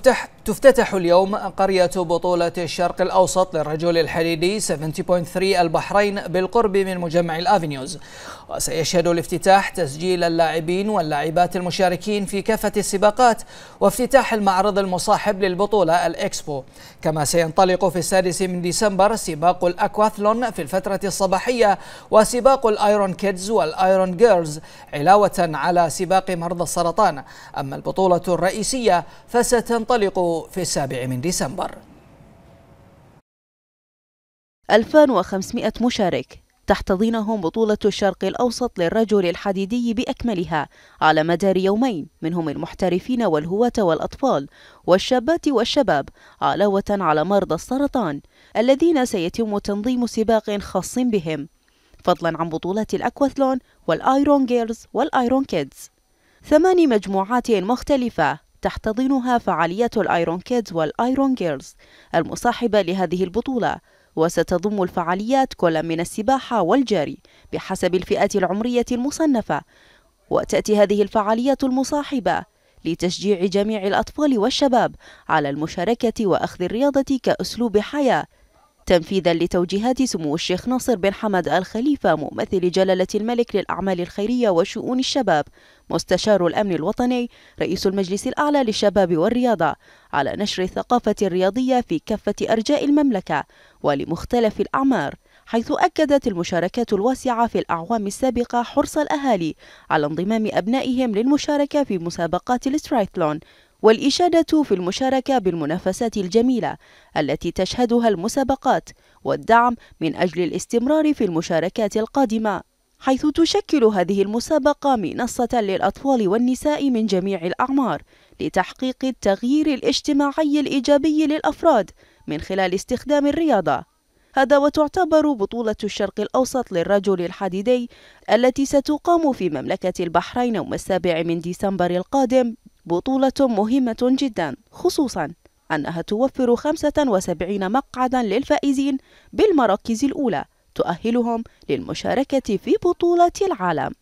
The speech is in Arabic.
تفتح تفتتح اليوم قرية بطولة الشرق الأوسط للرجل الحديدي 70.3 البحرين بالقرب من مجمع الأفنيوز وسيشهد الافتتاح تسجيل اللاعبين واللاعبات المشاركين في كافة السباقات وافتتاح المعرض المصاحب للبطولة الإكسبو كما سينطلق في السادس من ديسمبر سباق الأكواثلون في الفترة الصباحية وسباق الأيرون كيدز والأيرون جيرلز علاوة على سباق مرضى السرطان أما البطولة الرئيسية فستنطلق في السابع من ديسمبر 2500 مشارك تحتضنهم بطولة الشرق الأوسط للرجل الحديدي بأكملها على مدار يومين منهم المحترفين والهواة والأطفال والشابات والشباب علاوة على مرضى السرطان الذين سيتم تنظيم سباق خاص بهم فضلا عن بطولات الأكواثلون والآيرون جيرز والآيرون كيدز ثماني مجموعات مختلفة تحتضنها فعالية الأيرون كيدز والأيرون جيرلز المصاحبة لهذه البطولة وستضم الفعاليات كل من السباحة والجري بحسب الفئة العمرية المصنفة وتأتي هذه الفعاليات المصاحبة لتشجيع جميع الأطفال والشباب على المشاركة وأخذ الرياضة كأسلوب حياة تنفيذا لتوجيهات سمو الشيخ ناصر بن حمد الخليفة ممثل جلالة الملك للأعمال الخيرية وشؤون الشباب مستشار الأمن الوطني رئيس المجلس الأعلى للشباب والرياضة على نشر الثقافة الرياضية في كافة أرجاء المملكة ولمختلف الأعمار حيث أكدت المشاركات الواسعة في الأعوام السابقة حرص الأهالي على انضمام أبنائهم للمشاركة في مسابقات الاسترايثلون والإشادة في المشاركة بالمنافسات الجميلة التي تشهدها المسابقات والدعم من أجل الاستمرار في المشاركات القادمة حيث تشكل هذه المسابقة منصة للأطفال والنساء من جميع الأعمار لتحقيق التغيير الاجتماعي الإيجابي للأفراد من خلال استخدام الرياضة هذا وتعتبر بطولة الشرق الأوسط للرجل الحديدي التي ستقام في مملكة البحرين يوم السابع من ديسمبر القادم بطولة مهمة جدا خصوصا أنها توفر 75 مقعدا للفائزين بالمراكز الأولى تؤهلهم للمشاركة في بطولة العالم